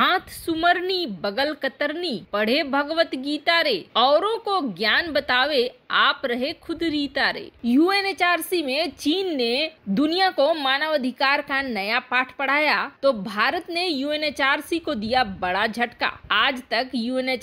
हाथ सुमरनी बगल कतरनी पढ़े भगवत गीता रे औरों को ज्ञान बतावे आप रहे खुद रीता रे यू में चीन ने दुनिया को मानवाधिकार का नया पाठ पढ़ाया तो भारत ने यू को दिया बड़ा झटका आज तक यू ने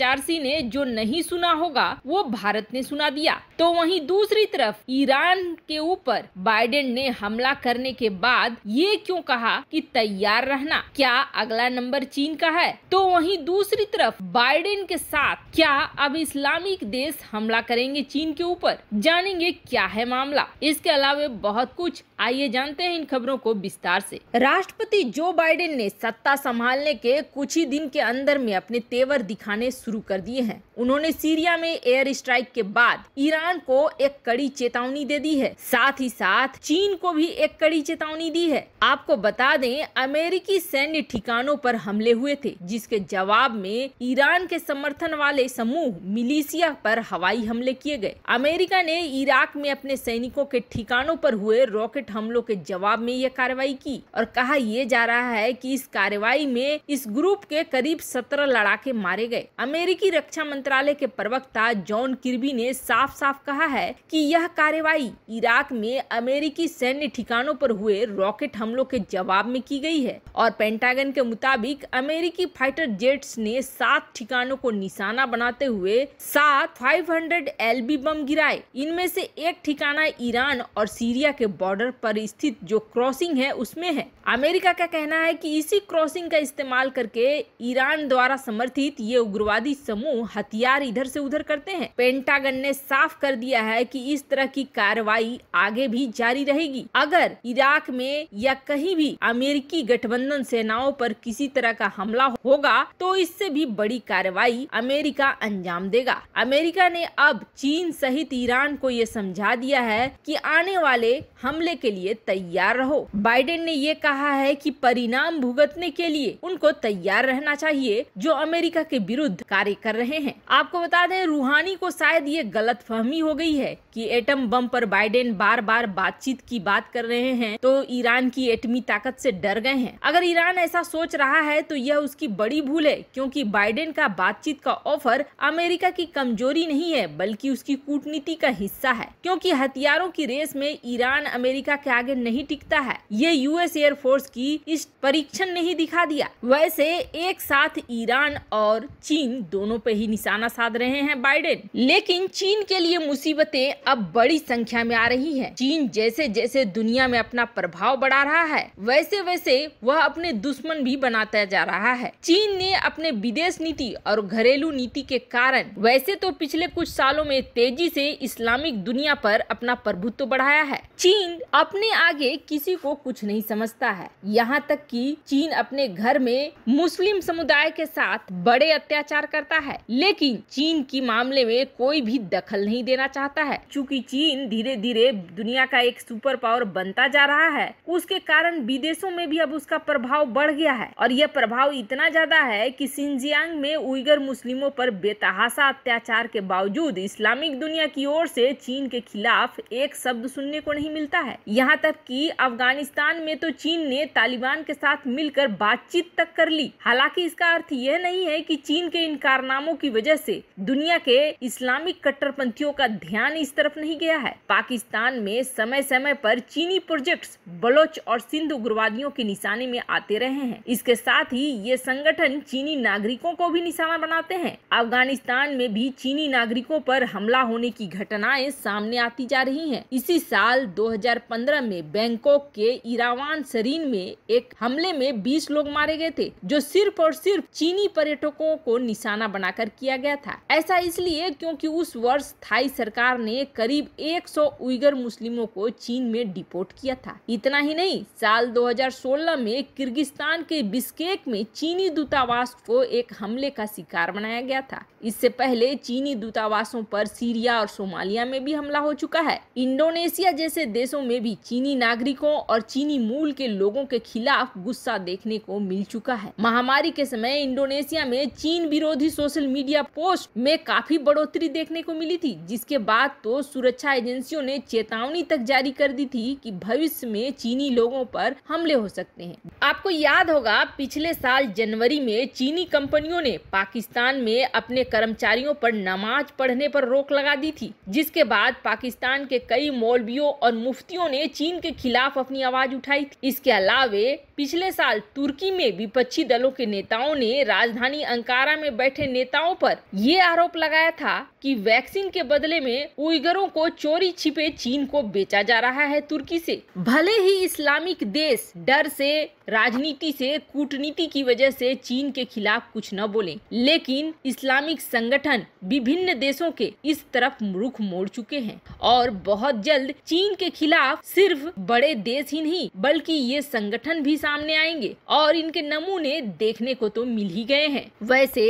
जो नहीं सुना होगा वो भारत ने सुना दिया तो वहीं दूसरी तरफ ईरान के ऊपर बाइडेन ने हमला करने के बाद ये क्यों कहा कि तैयार रहना क्या अगला नंबर चीन का का है तो वहीं दूसरी तरफ बाइडेन के साथ क्या अब इस्लामिक देश हमला करेंगे चीन के ऊपर जानेंगे क्या है मामला इसके अलावा बहुत कुछ आइए जानते हैं इन खबरों को विस्तार से राष्ट्रपति जो बाइडेन ने सत्ता संभालने के कुछ ही दिन के अंदर में अपने तेवर दिखाने शुरू कर दिए हैं उन्होंने सीरिया में एयर स्ट्राइक के बाद ईरान को एक कड़ी चेतावनी दे दी है साथ ही साथ चीन को भी एक कड़ी चेतावनी दी है आपको बता दें अमेरिकी सैन्य ठिकानों पर हमले हुए थे जिसके जवाब में ईरान के समर्थन वाले समूह मिलीसिया पर हवाई हमले किए गए अमेरिका ने इराक में अपने सैनिकों के ठिकानों पर हुए रॉकेट हमलों के जवाब में यह कार्रवाई की और कहा यह जा रहा है कि इस कार्रवाई में इस ग्रुप के करीब सत्रह लड़ाके मारे गए अमेरिकी रक्षा मंत्रालय के प्रवक्ता जॉन किर्बी ने साफ साफ कहा है कि यह कार्रवाई इराक में अमेरिकी सैन्य ठिकानों पर हुए रॉकेट हमलों के जवाब में की गई है और पेंटागन के मुताबिक अमेरिका अमेरिकी फाइटर जेट्स ने सात ठिकानों को निशाना बनाते हुए सात 500 एलबी बम गिराए इनमें से एक ठिकाना ईरान और सीरिया के बॉर्डर पर स्थित जो क्रॉसिंग है उसमें है अमेरिका का कहना है कि इसी क्रॉसिंग का इस्तेमाल करके ईरान द्वारा समर्थित ये उग्रवादी समूह हथियार इधर से उधर करते हैं पेंटागन ने साफ कर दिया है कि इस तरह की कार्रवाई आगे भी जारी रहेगी अगर इराक में या कहीं भी अमेरिकी गठबंधन सेनाओं पर किसी तरह का हम हमला होगा तो इससे भी बड़ी कार्रवाई अमेरिका अंजाम देगा अमेरिका ने अब चीन सहित ईरान को ये समझा दिया है कि आने वाले हमले के लिए तैयार रहो बाइडेन ने ये कहा है कि परिणाम भुगतने के लिए उनको तैयार रहना चाहिए जो अमेरिका के विरुद्ध कार्य कर रहे हैं आपको बता दें रूहानी को शायद ये गलत फहमी हो गई है कि एटम बम पर बाइडेन बार बार बातचीत की बात कर रहे हैं तो ईरान की एटमी ताकत से डर गए हैं अगर ईरान ऐसा सोच रहा है तो यह यह उसकी बड़ी भूल है क्योंकि बाइडेन का बातचीत का ऑफर अमेरिका की कमजोरी नहीं है बल्कि उसकी कूटनीति का हिस्सा है क्योंकि हथियारों की रेस में ईरान अमेरिका के आगे नहीं टिकता है ये यूएस एयरफोर्स की इस परीक्षण ने ही दिखा दिया वैसे एक साथ ईरान और चीन दोनों पे ही निशाना साध रहे हैं बाइडेन लेकिन चीन के लिए मुसीबतें अब बड़ी संख्या में आ रही है चीन जैसे जैसे दुनिया में अपना प्रभाव बढ़ा रहा है वैसे वैसे वह अपने दुश्मन भी बनाता जा रहा है रहा है चीन ने अपने विदेश नीति और घरेलू नीति के कारण वैसे तो पिछले कुछ सालों में तेजी से इस्लामिक दुनिया पर अपना प्रभुत्व बढ़ाया है चीन अपने आगे किसी को कुछ नहीं समझता है यहाँ तक कि चीन अपने घर में मुस्लिम समुदाय के साथ बड़े अत्याचार करता है लेकिन चीन की मामले में कोई भी दखल नहीं देना चाहता है चूँकी चीन धीरे धीरे दुनिया का एक सुपर पावर बनता जा रहा है उसके कारण विदेशों में भी अब उसका प्रभाव बढ़ गया है और यह प्रभाव इतना ज़्यादा है कि सिंजियांग में उइगर मुस्लिमों पर बेतहासा अत्याचार के बावजूद इस्लामिक दुनिया की ओर से चीन के खिलाफ एक शब्द सुनने को नहीं मिलता है यहाँ तक कि अफगानिस्तान में तो चीन ने तालिबान के साथ मिलकर बातचीत तक कर ली हालांकि इसका अर्थ यह नहीं है कि चीन के इन कारनामों की वजह से दुनिया के इस्लामिक कट्टरपंथियों का ध्यान इस तरफ नहीं गया है पाकिस्तान में समय समय पर चीनी प्रोजेक्ट्स बलोच और सिंध उग्रवादियों के निशाने में आते रहे हैं इसके साथ ही ये संगठन चीनी नागरिकों को भी निशाना बनाते हैं अफगानिस्तान में भी चीनी नागरिकों पर हमला होने की घटनाएं सामने आती जा रही हैं। इसी साल 2015 में बैंकॉक के इरावान सरीन में एक हमले में 20 लोग मारे गए थे जो सिर्फ और सिर्फ चीनी पर्यटकों को निशाना बनाकर किया गया था ऐसा इसलिए क्योंकि उस वर्ष थाई सरकार ने करीब एक उइगर मुस्लिमों को चीन में डिपोर्ट किया था इतना ही नहीं साल 2016 में किर्गिस्तान के बिस्केक में चीनी दूतावास को एक हमले का शिकार बनाया गया था इससे पहले चीनी दूतावासों पर सीरिया और सोमालिया में भी हमला हो चुका है इंडोनेशिया जैसे देशों में भी चीनी नागरिकों और चीनी मूल के लोगों के खिलाफ गुस्सा देखने को मिल चुका है महामारी के समय इंडोनेशिया में चीन विरोधी सोशल मीडिया पोस्ट में काफी बढ़ोतरी देखने को मिली थी जिसके बाद तो सुरक्षा एजेंसियों ने चेतावनी तक जारी कर दी थी कि भविष्य में चीनी लोगों पर हमले हो सकते हैं आपको याद होगा पिछले साल जनवरी में चीनी कंपनियों ने पाकिस्तान में अपने कर्मचारियों पर नमाज पढ़ने पर रोक लगा दी थी जिसके बाद पाकिस्तान के कई मौलवियों और मुफ्तियों ने चीन के खिलाफ अपनी आवाज उठाई थी इसके अलावे पिछले साल तुर्की में विपक्षी दलों के नेताओं ने राजधानी अंकारा में बैठे नेताओं पर ये आरोप लगाया था कि वैक्सीन के बदले में उइगरों को चोरी छिपे चीन को बेचा जा रहा है तुर्की से भले ही इस्लामिक देश डर से राजनीति से कूटनीति की वजह से चीन के खिलाफ कुछ न बोले लेकिन इस्लामिक संगठन विभिन्न देशों के इस तरफ रुख मोड़ चुके हैं और बहुत जल्द चीन के खिलाफ सिर्फ बड़े देश ही नहीं बल्कि ये संगठन भी सामने आएंगे और इनके नमूने देखने को तो मिल ही गए हैं वैसे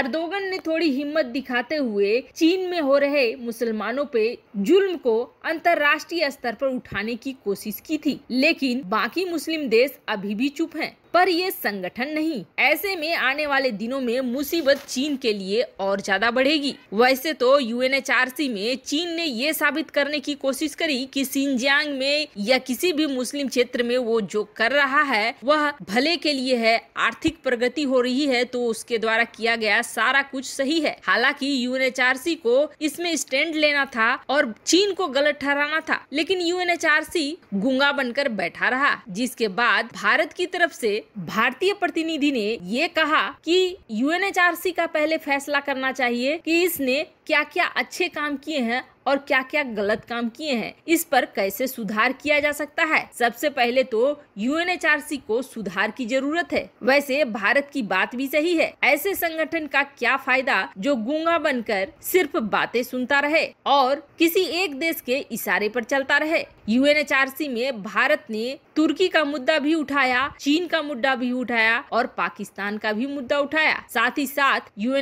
अर्दोगन ने थोड़ी हिम्मत दिखाते हुए चीन में हो रहे मुसलमानों पे जुल्म को अंतर्राष्ट्रीय स्तर पर उठाने की कोशिश की थी लेकिन बाकी मुस्लिम देश अभी भी चुप हैं पर ये संगठन नहीं ऐसे में आने वाले दिनों में मुसीबत चीन के लिए और ज्यादा बढ़ेगी वैसे तो यू में चीन ने ये साबित करने की कोशिश करी कि सिंजियांग में या किसी भी मुस्लिम क्षेत्र में वो जो कर रहा है वह भले के लिए है आर्थिक प्रगति हो रही है तो उसके द्वारा किया गया सारा कुछ सही है हालांकि यू को इसमें स्टैंड लेना था और चीन को गलत ठहराना था लेकिन यू गुंगा बनकर बैठा रहा जिसके बाद भारत की तरफ से भारतीय प्रतिनिधि ने ये कहा कि यूएनएचआरसी का पहले फैसला करना चाहिए कि इसने क्या क्या अच्छे काम किए हैं और क्या क्या गलत काम किए हैं इस पर कैसे सुधार किया जा सकता है सबसे पहले तो यू को सुधार की जरूरत है वैसे भारत की बात भी सही है ऐसे संगठन का क्या फायदा जो गूंगा बनकर सिर्फ बातें सुनता रहे और किसी एक देश के इशारे पर चलता रहे यू में भारत ने तुर्की का मुद्दा भी उठाया चीन का मुद्दा भी उठाया और पाकिस्तान का भी मुद्दा उठाया साथ ही साथ यू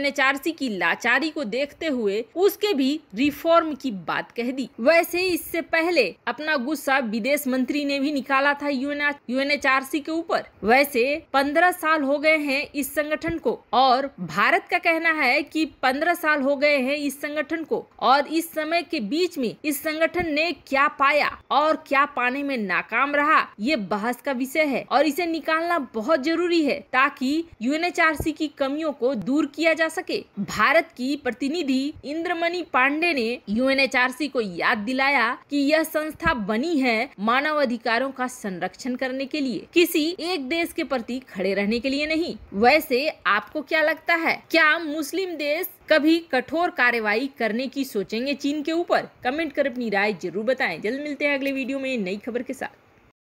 की लाचारी को देखते हुए उसके भी रिफॉर्म की की बात कह दी वैसे ही इससे पहले अपना गुस्सा विदेश मंत्री ने भी निकाला था यूएनएचआरसी के ऊपर वैसे पंद्रह साल हो गए हैं इस संगठन को और भारत का कहना है कि पंद्रह साल हो गए हैं इस संगठन को और इस समय के बीच में इस संगठन ने क्या पाया और क्या पाने में नाकाम रहा ये बहस का विषय है और इसे निकालना बहुत जरूरी है ताकि यूएनएचआरसी की कमियों को दूर किया जा सके भारत की प्रतिनिधि इंद्रमणि पांडे ने यू यूएनएचआरसी को याद दिलाया कि यह संस्था बनी है मानव अधिकारों का संरक्षण करने के लिए किसी एक देश के प्रति खड़े रहने के लिए नहीं वैसे आपको क्या लगता है क्या मुस्लिम देश कभी कठोर कार्रवाई करने की सोचेंगे चीन के ऊपर कमेंट कर अपनी राय जरूर बताएं जल्द मिलते हैं अगले वीडियो में नई खबर के साथ